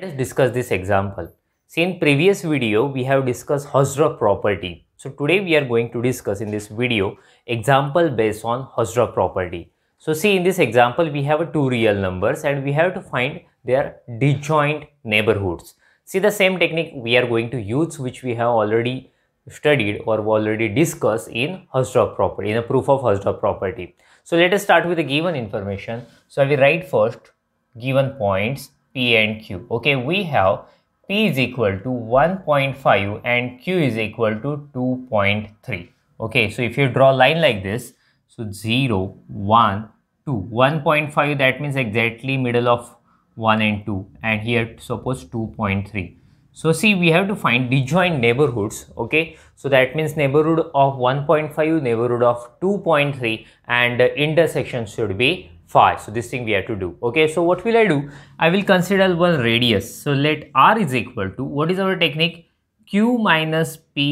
Let us discuss this example. See in previous video we have discussed Hausdorff property. So today we are going to discuss in this video example based on Hausdorff property. So see in this example we have two real numbers and we have to find their disjoint neighborhoods. See the same technique we are going to use which we have already studied or already discussed in Hausdorff property, in a proof of Hausdorff property. So let us start with the given information. So I will write first given points P and Q. Okay, we have P is equal to 1.5 and Q is equal to 2.3. Okay, so if you draw a line like this, so 0, 1, 2, 1.5 that means exactly middle of 1 and 2 and here suppose 2.3. So see we have to find disjoint neighborhoods okay so that means neighborhood of 1.5 neighborhood of 2.3 and intersection should be phi. So this thing we have to do. Okay, so what will I do? I will consider one radius. So let r is equal to, what is our technique? q minus p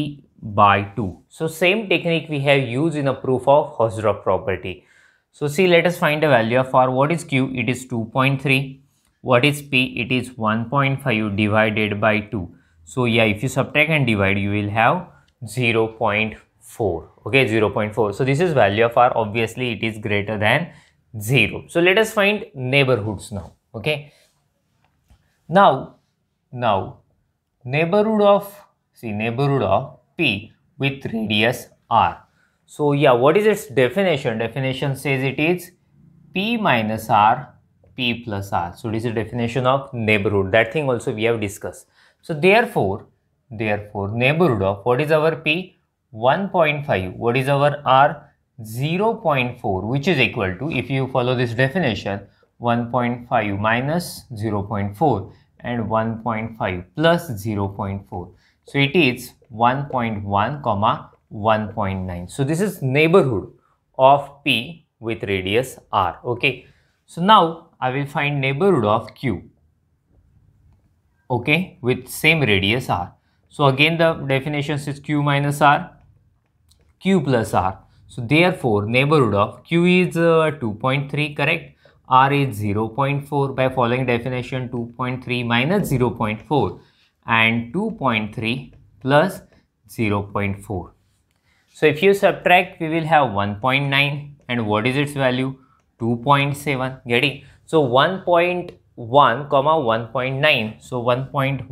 by 2. So same technique we have used in a proof of Hausdorff property. So see, let us find the value of r. What is q? It is 2.3. What is p? It is 1.5 divided by 2. So yeah, if you subtract and divide, you will have 0.4. Okay, 0.4. So this is value of r. Obviously, it is greater than 0. So let us find neighborhoods now. Okay. Now, now neighborhood of see neighborhood of P with radius R. So yeah, what is its definition? Definition says it is P minus R, P plus R. So this is the definition of neighborhood. That thing also we have discussed. So therefore, therefore neighborhood of what is our P? 1.5. What is our R? 0.4 which is equal to if you follow this definition 1.5 minus 0.4 and 1.5 plus 0.4 so it is 1.1 comma 1.9 so this is neighborhood of p with radius r okay so now i will find neighborhood of q okay with same radius r so again the definition is q minus r q plus r so therefore, neighborhood of Q is uh, 2.3, correct? R is 0.4 by following definition 2.3 minus 0.4 and 2.3 plus 0.4. So if you subtract, we will have 1.9 and what is its value? 2.7, getting? So 1.1 comma 1.9. So 1.1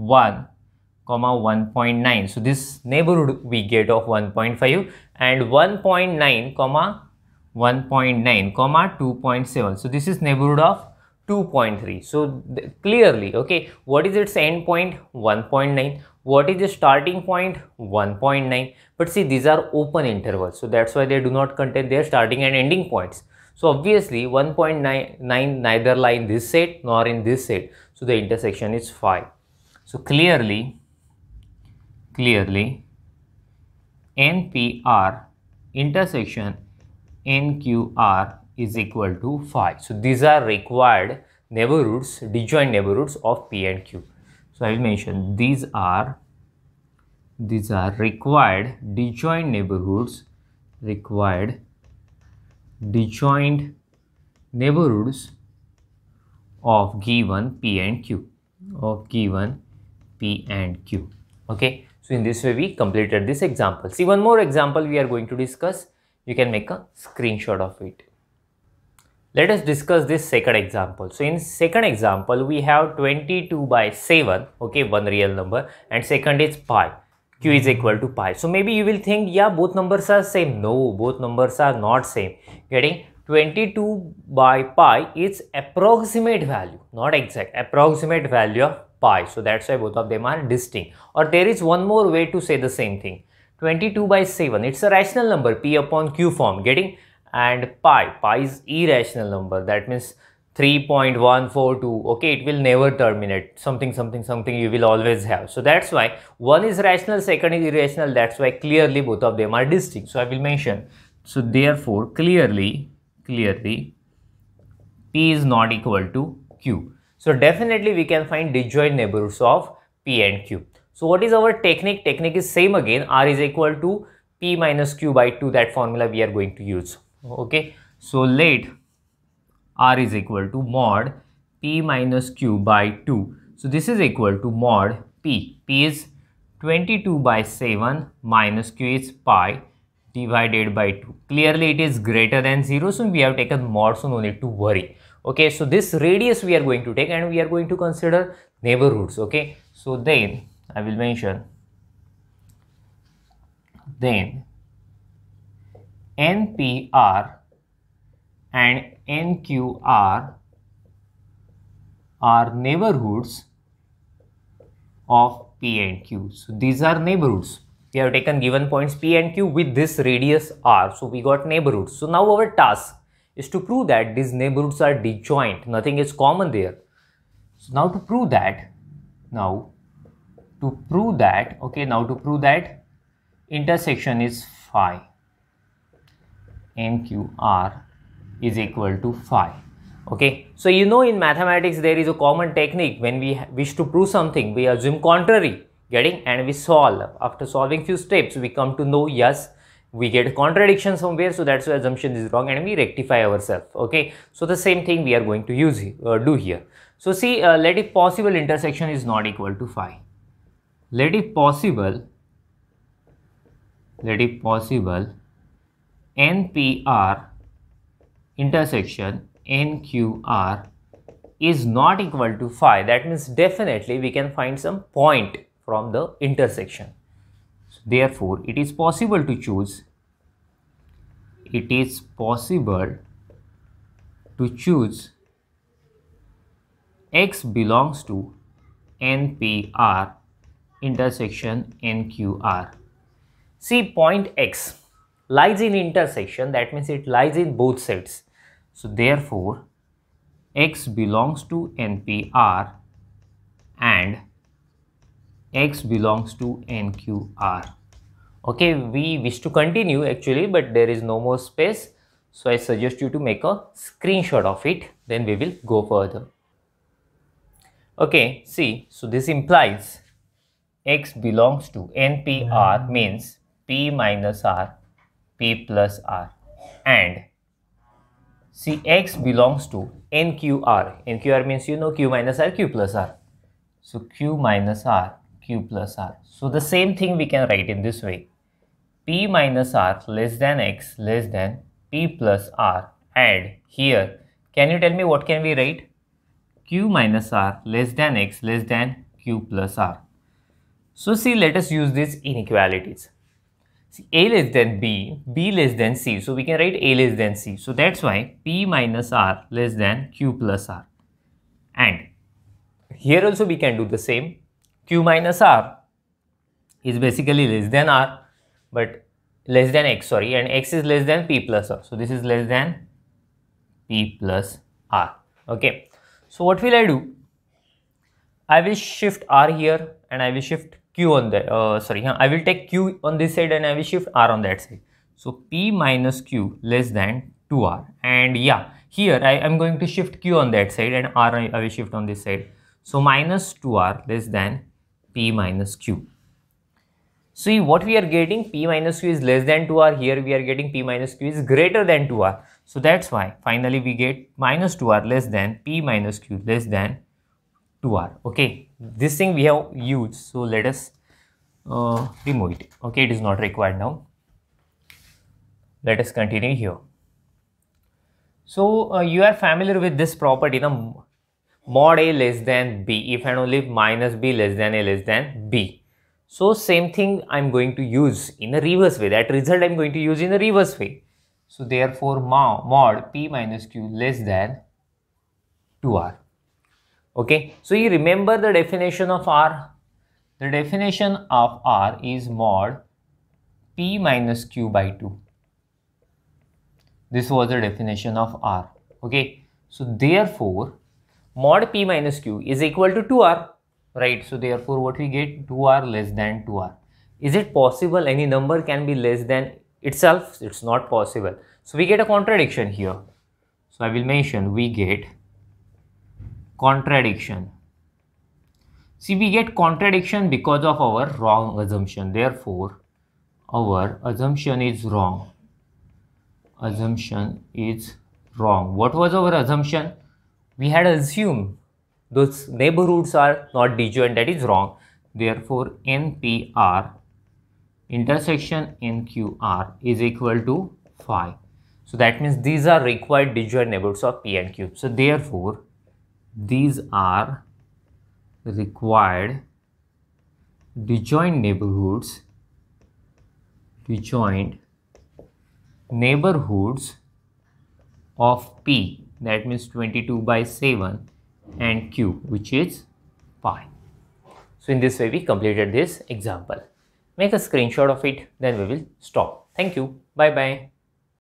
comma 1.9. So this neighborhood we get of 1.5 and 1.9 comma 1.9 comma 2.7 so this is neighborhood of 2.3 so clearly okay what is its end point 1.9 what is the starting point 1.9 but see these are open intervals so that's why they do not contain their starting and ending points so obviously 1.9 neither lie in this set nor in this set so the intersection is 5 so clearly clearly NPR intersection NQR is equal to five. So these are required neighborhoods, disjoint neighborhoods of P and Q. So I will mention these are these are required disjoint neighborhoods required disjoint neighborhoods of given P and Q of given P and Q okay so in this way we completed this example. See one more example we are going to discuss. You can make a screenshot of it. Let us discuss this second example. So in second example we have 22 by 7 okay one real number and second is pi q is equal to pi. So maybe you will think yeah both numbers are same. No both numbers are not same. Getting 22 by pi is approximate value not exact approximate value of pi. So that's why both of them are distinct. Or there is one more way to say the same thing. 22 by 7, it's a rational number, p upon q form, getting? And pi, pi is irrational number, that means 3.142 okay it will never terminate something something something you will always have so that's why one is rational second is irrational that's why clearly both of them are distinct so i will mention so therefore clearly clearly p is not equal to q so definitely we can find disjoint neighborhoods of P and Q. So what is our technique? Technique is same again. R is equal to P minus Q by 2. That formula we are going to use. Okay. So let R is equal to mod P minus Q by 2. So this is equal to mod P. P is 22 by 7 minus Q is pi divided by 2. Clearly it is greater than 0. So we have taken mod so no need to worry okay so this radius we are going to take and we are going to consider neighborhoods okay so then i will mention then npr and nqr are neighborhoods of p and q so these are neighborhoods we have taken given points p and q with this radius r so we got neighborhoods so now our task is to prove that these neighborhoods are disjoint, nothing is common there. So now to prove that, now to prove that, okay, now to prove that intersection is phi, MQR is equal to phi. Okay, so you know in mathematics there is a common technique when we wish to prove something, we assume contrary, getting and we solve. After solving few steps, we come to know yes, we get contradiction somewhere so that's why assumption is wrong and we rectify ourselves okay so the same thing we are going to use uh, do here so see uh, let if possible intersection is not equal to phi let if possible let if possible npr intersection nqr is not equal to phi that means definitely we can find some point from the intersection therefore it is possible to choose it is possible to choose x belongs to npr intersection nqr see point x lies in intersection that means it lies in both sets so therefore x belongs to npr and x belongs to NQR. Okay, we wish to continue actually, but there is no more space. So I suggest you to make a screenshot of it, then we will go further. Okay, see, so this implies x belongs to NPR means P minus R, P plus R and see x belongs to NQR. NQR means you know Q minus R, Q plus R. So Q minus R q plus r. So the same thing we can write in this way. p minus r less than x less than p plus r and here can you tell me what can we write? q minus r less than x less than q plus r. So see let us use these inequalities. See, a less than b, b less than c. So we can write a less than c. So that's why p minus r less than q plus r. And here also we can do the same q minus r is basically less than r but less than x sorry and x is less than p plus r so this is less than p plus r okay so what will i do i will shift r here and i will shift q on the uh, sorry i will take q on this side and i will shift r on that side so p minus q less than 2r and yeah here i am going to shift q on that side and r i will shift on this side so minus 2r less than p minus q. See what we are getting p minus q is less than 2r here we are getting p minus q is greater than 2r. So that's why finally we get minus 2r less than p minus q less than 2r okay. This thing we have used so let us uh, remove it okay it is not required now. Let us continue here. So uh, you are familiar with this property. The mod a less than b if and only if minus b less than a less than b. So same thing I'm going to use in a reverse way that result I'm going to use in a reverse way. So therefore mod p minus q less than 2r. Okay, so you remember the definition of r. The definition of r is mod p minus q by 2. This was the definition of r. Okay, so therefore mod p minus q is equal to 2r, right? So therefore what we get 2r less than 2r. Is it possible any number can be less than itself? It's not possible. So we get a contradiction here. So I will mention we get contradiction. See we get contradiction because of our wrong assumption. Therefore our assumption is wrong. Assumption is wrong. What was our assumption? we had assumed those neighborhoods are not disjoint that is wrong therefore npr intersection nqr is equal to phi so that means these are required disjoint neighborhoods of p and q so therefore these are required disjoint neighborhoods disjoint neighborhoods of p that means 22 by 7 and Q, which is pi. So in this way we completed this example. Make a screenshot of it then we will stop. Thank you. Bye bye.